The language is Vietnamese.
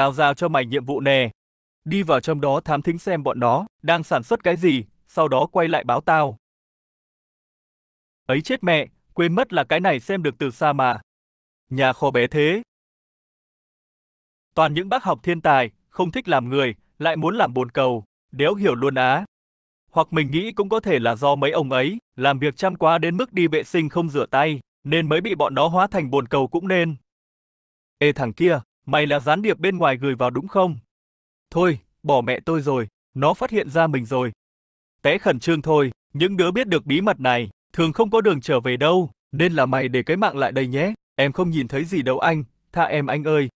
tao giao cho mày nhiệm vụ nè. Đi vào trong đó thám thính xem bọn nó đang sản xuất cái gì, sau đó quay lại báo tao. Ấy chết mẹ, quên mất là cái này xem được từ xa mà. Nhà kho bé thế. Toàn những bác học thiên tài, không thích làm người, lại muốn làm bồn cầu, đéo hiểu luôn á. Hoặc mình nghĩ cũng có thể là do mấy ông ấy làm việc chăm quá đến mức đi vệ sinh không rửa tay, nên mới bị bọn nó hóa thành bồn cầu cũng nên. Ê thằng kia, Mày là gián điệp bên ngoài gửi vào đúng không? Thôi, bỏ mẹ tôi rồi, nó phát hiện ra mình rồi. Té khẩn trương thôi, những đứa biết được bí mật này, thường không có đường trở về đâu, nên là mày để cái mạng lại đây nhé, em không nhìn thấy gì đâu anh, tha em anh ơi,